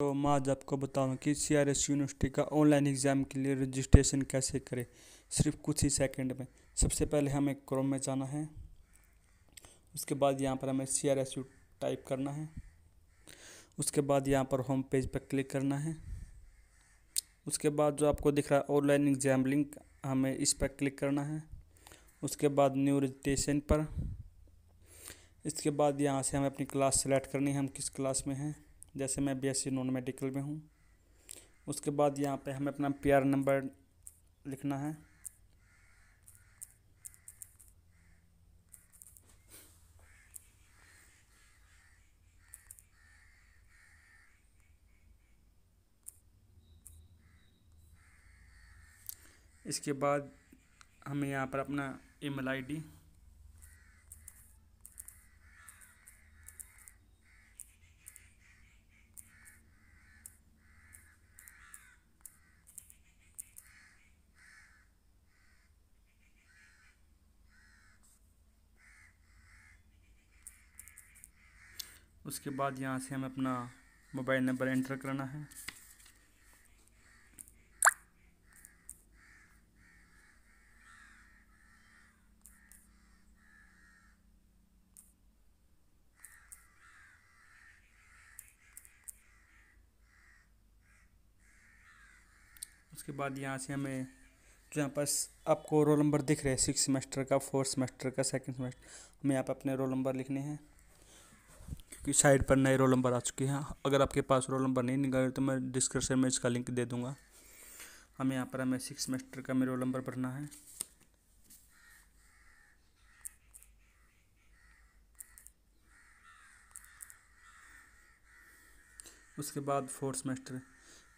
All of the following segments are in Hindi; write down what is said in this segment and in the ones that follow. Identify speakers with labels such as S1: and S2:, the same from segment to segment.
S1: तो मैं आज आपको बताऊं कि सी आर एस यूनिवर्सिटी का ऑनलाइन एग्ज़ाम के लिए रजिस्ट्रेशन कैसे करें सिर्फ कुछ ही सेकंड में सबसे पहले हमें क्रोम में जाना है उसके बाद यहाँ पर हमें C R S U type करना है उसके बाद यहाँ पर होम पेज पर क्लिक करना है उसके बाद जो आपको दिख रहा है ऑनलाइन एग्ज़ाम लिंक हमें इस पर क्लिक करना है उसके बाद न्यू रजिस्ट्रेशन पर इसके बाद यहाँ से हमें अपनी क्लास सेलेक्ट करनी है हम किस क्लास में हैं जैसे मैं बीएससी नॉन मेडिकल में हूँ उसके बाद यहाँ पे हमें अपना पीआर नंबर लिखना है इसके बाद हमें यहाँ पर अपना ईमेल आईडी उसके बाद यहाँ से हमें अपना मोबाइल नंबर एंटर करना है उसके बाद यहाँ से हमें जो यहाँ पास आपको रोल नंबर दिख रहे हैं सिक्स सेमेस्टर का फोर्थ सेमेस्टर का सेकंड सेमेस्टर हमें यहाँ पर अपने रोल नंबर लिखने हैं क्योंकि साइड पर नए रोल नंबर आ चुके हैं अगर आपके पास रोल नंबर नहीं निकाले तो मैं डिस्क्रिप्शन में इसका लिंक दे दूँगा हमें यहाँ पर हमें सिक्स सेमेस्टर का हमें रोल नंबर भरना है उसके बाद फोर्थ सेमेस्टर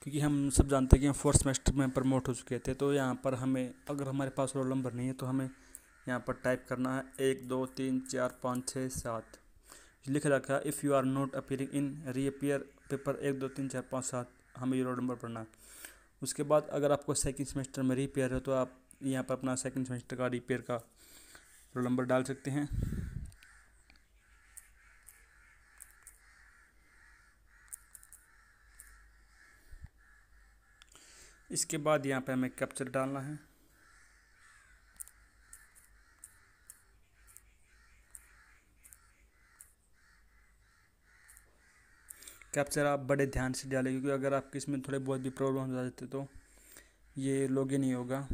S1: क्योंकि हम सब जानते हैं कि हम फोर्थ सेमेस्टर में प्रमोट हो चुके थे तो यहाँ पर हमें अगर हमारे पास रोल नंबर नहीं है तो हमें यहाँ पर टाइप करना है एक दो तीन चार पाँच छः सात लिखा रखा है if you are not appearing in reappear paper एक दो तीन चार पाँच सात हमें ये रोल नंबर पढ़ना है उसके बाद अगर आपको सेकेंड सेमेस्टर में रीपेयर है तो आप यहाँ पर अपना सेकेंड सेमेस्टर का रीपेयर का रोल नंबर डाल सकते हैं इसके बाद यहाँ पे हमें कैप्चर डालना है कैप्चर आप बड़े ध्यान से डालें क्योंकि अगर आपके इसमें थोड़े बहुत भी प्रॉब्लम हो जाते तो ये लोगे नहीं होगा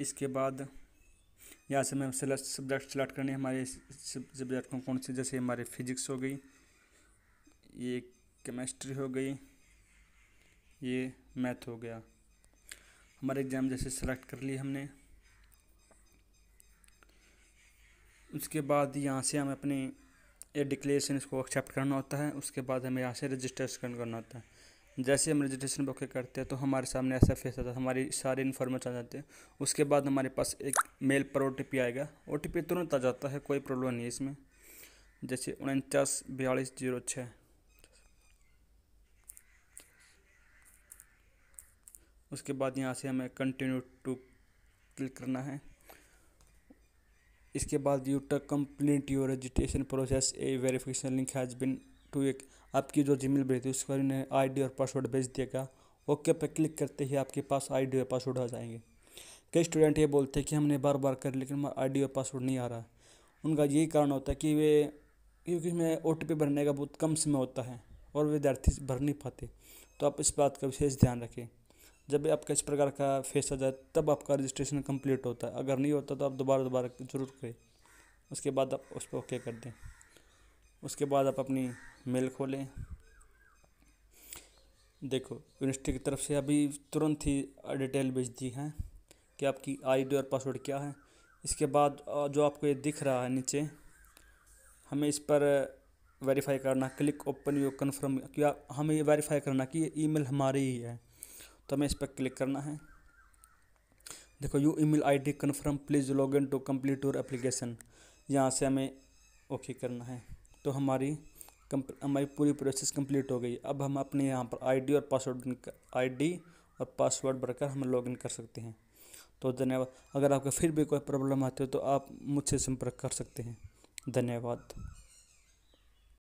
S1: इसके बाद यहाँ से मैं सिलेक्ट सब्जेक्ट सेलेक्ट करने हमारे सब्जेक्ट कौन कौन से जैसे हमारे फिजिक्स हो गई ये केमिस्ट्री हो गई ये मैथ हो गया हमारे एग्ज़ाम जैसे सेलेक्ट कर लिए हमने उसके बाद यहाँ से हमें अपने ये डिक्लेरेशन इसको एक्सेप्ट करना होता है उसके बाद हमें यहाँ से रजिस्ट्रेशन करना होता है जैसे हम रजिस्ट्रेशन ओके करते हैं तो हमारे सामने ऐसा फेस आता है हमारी सारी इन्फॉर्मेशन आ जाती है उसके बाद हमारे पास एक मेल पर ओ आएगा ओ तुरंत आ जाता है कोई प्रॉब्लम नहीं है इसमें जैसे उनचास बयालीस जीरो छः उसके बाद यहाँ से हमें कंटिन्यू टू क्लिक करना है इसके बाद you to complete your registration process a verification link has been to एक आपकी जो जीमेल भेज है उसका उन्हें आईडी और पासवर्ड भेज देगा ओके पर क्लिक करते ही आपके पास आईडी और पासवर्ड आ जाएंगे कई स्टूडेंट ये बोलते हैं कि हमने बार बार कर लेकिन हमारा आईडी और पासवर्ड नहीं आ रहा उनका यही कारण होता है कि वे क्योंकि इसमें ओ भरने का बहुत कम समय होता है और विद्यार्थी भर नहीं पाते तो आप इस बात का विशेष ध्यान रखें जब भी आपका इस प्रकार का फेस आ जाए तब आपका रजिस्ट्रेशन कंप्लीट होता है अगर नहीं होता तो आप दोबारा दोबारा ज़रूर करें उसके बाद आप उस पर ओके कर दें उसके बाद आप अपनी मेल खोलें देखो यूनिवर्सिटी की तरफ से अभी तुरंत ही डिटेल भेज दी है कि आपकी आईडी और पासवर्ड क्या है इसके बाद जो आपको ये दिख रहा है नीचे हमें इस पर वेरीफाई करना क्लिक ओपन यू कन्फर्म हमें ये वेरीफाई करना कि ये ईमेल हमारी ही है तो हमें इस पर क्लिक करना है देखो you email ID confirm please log in to complete your application यहाँ से हमें ओके करना है तो हमारी हमारी पूरी प्रोसेस कंप्लीट हो गई अब हम अपने यहाँ पर आईडी और पासवर्ड आईडी और पासवर्ड भरकर हम लॉगिन कर सकते हैं तो धन्यवाद अगर आपको फिर भी कोई प्रॉब्लम आती हो तो आप मुझसे संपर्क कर सकते हैं धन्यवाद